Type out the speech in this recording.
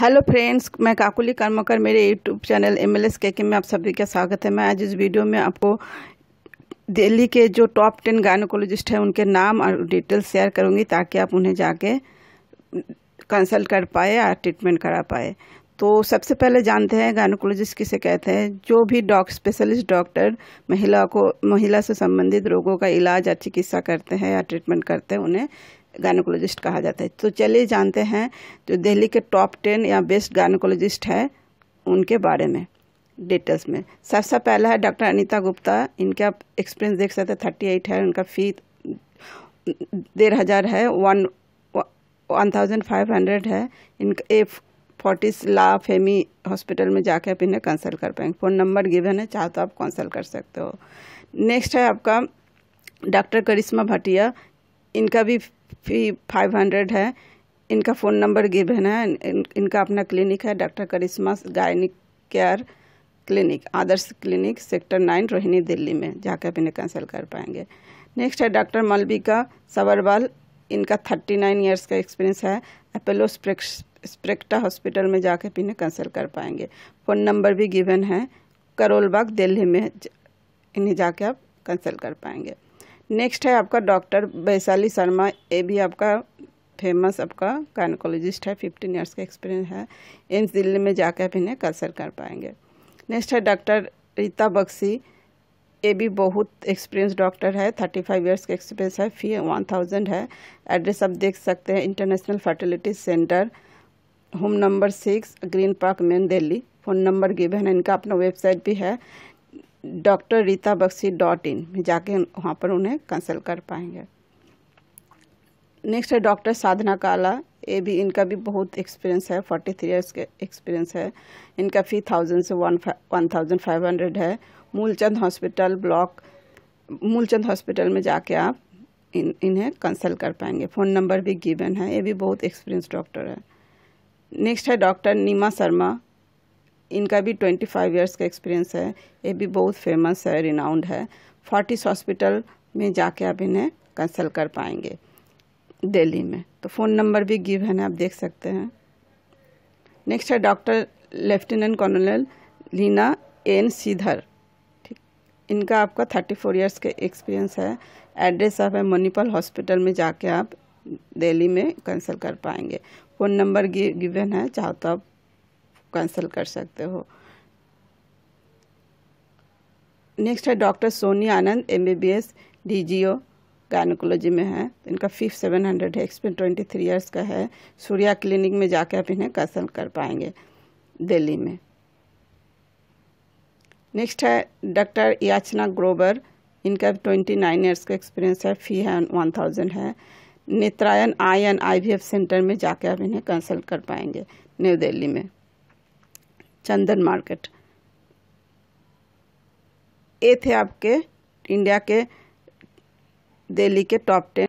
hello friends मैं काकुली कर्मकर मेरे YouTube channel M L S में आप सभी का स्वागत है मैं आज इस वीडियो में आपको दिल्ली के जो टॉप टेन गायनोकोलॉजिस्ट हैं उनके नाम और डिटेल्स शेयर करूंगी ताकि आप उन्हें जाके कंसल्ट कर पाए या ट्रीटमेंट करा पाए तो सबसे पहले जानते हैं गायनोकोलॉजिस्ट किसे कहते हैं जो भी डॉक्टर स्पेशलिस्ट डॉक्टर महिला को महिला से संबंधित रोगों का इलाज या चिकित्सा करते हैं या ट्रीटमेंट करते हैं उन्हें गायनोकोलॉजिस्ट कहा जाता है तो चलिए जानते हैं जो दिल्ली के टॉप टेन या बेस्ट गायनोकोलॉजिस्ट है उनके बारे में डिटेल्स में सबसे पहला है डॉक्टर अनिता गुप्ता इनके आप एक्सपीरियंस देख सकते हैं थर्टी एट है उनका फी डेढ़ हज़ार है one one thousand five hundred है इनका F Fortis La Femme hospital में जाकर आप इन्हें कंसल्ट कर पाएंगे फ़ोन नंबर गिवन है चाहे तो आप कंसल्ट कर सकते हो नेक्स्ट है आपका डॉक्टर करिश्मा भटिया इनका भी फी फाइव हंड्रेड है इनका फ़ोन नंबर गिवन है इन, इनका अपना क्लिनिक है doctor Karishma gynaec care clinic Adarsh clinic sector nine Rohini Delhi में जाकर आप इन्हें कंसल्ट कर पाएंगे नेक्स्ट है डॉक्टर मलबिका सवरवाल इनका थर्टी नाइन ईयर्स का एक्सपीरियंस है अपोलो स्प्रेक्टा हॉस्पिटल में जाके भी इन्हें कंसल्ट कर पाएंगे फ़ोन नंबर भी गिवन है करोलबाग दिल्ली में इन्हें जाके आप कंसल्ट कर पाएंगे नेक्स्ट है आपका डॉक्टर वैशाली शर्मा ये भी आपका फेमस आपका कैनकोलॉजिस्ट है फिफ्टीन ईयर्स का एक्सपीरियंस है एम्स दिल्ली में जाकर आप इन्हें कंसल्ट कर पाएंगे नेक्स्ट है डॉक्टर रीता बक्सी ये भी बहुत एक्सपीरियंस डॉक्टर है थर्टी फाइव ईयर्स का एक्सपीरियंस है फी वन थाउजेंड है एड्रेस आप देख सकते हैं international fertility centre home number six Green Park main Delhi phone number given है इनका अपना वेबसाइट भी है doctor Rita Bakshi dot in में जाके वहाँ पर उन्हें कंसल्ट कर पाएंगे नेक्स्ट है डॉक्टर साधना काला ये भी इनका भी बहुत एक्सपीरियंस है फोर्टी थ्री ईयर्स के एक्सपीरियंस है इनका फी थाउजेंड से one one thousand five hundred है Moolchand hospital block Moolchand hospital में जाके आप इन इन्हें कंसल्ट कर पाएंगे फ़ोन नंबर भी गिवन है ये भी बहुत एक्सपीरियंस डॉक्टर है नेक्स्ट है डॉक्टर नीमा शर्मा इनका भी ट्वेंटी फाइव ईयर्स का एक्सपीरियंस है ये भी बहुत फेमस है रिनाउंड है फोर्टिस हॉस्पिटल में जाके आप इन्हें कंसल्ट कर पाएंगे दिल्ली में तो फ़ोन नंबर भी गिव है ना आप देख सकते हैं नेक्स्ट है doctor lieutenant colonel Leena N Sridhar ठीक इनका आपका थर्टी फोर ईयर्स का एक्सपीरियंस है एड्रेस आप है मोनीपल हॉस्पिटल में जाके आप दिल्ली में कंसल्ट कर पाएंगे फ़ोन नंबर गिवन है चाहो तो आप कैंसिल कर सकते हो नेक्स्ट है doctor Soni Anand M B B S D G O gynaecology में है इनका फीस सेवन हंड्रेड है एक्सपेन ट्वेंटी थ्री ईयर्स का है सूर्या क्लिनिक में जाके आप इन्हें कंसल्ट कर पाएंगे दिल्ली में नेक्स्ट है डॉक्टर याचना ग्रोबर इनका ट्वेंटी नाइन ईयर्स का एक्सपीरियंस है फ़ी है वन थाउजेंड है नेत्रायन आई एन आई सेंटर में जाके आप इन्हें कंसल्ट कर पाएंगे न्यू दिल्ली में चंदन मार्केट ये थे आपके इंडिया के दिल्ली के टॉप टेन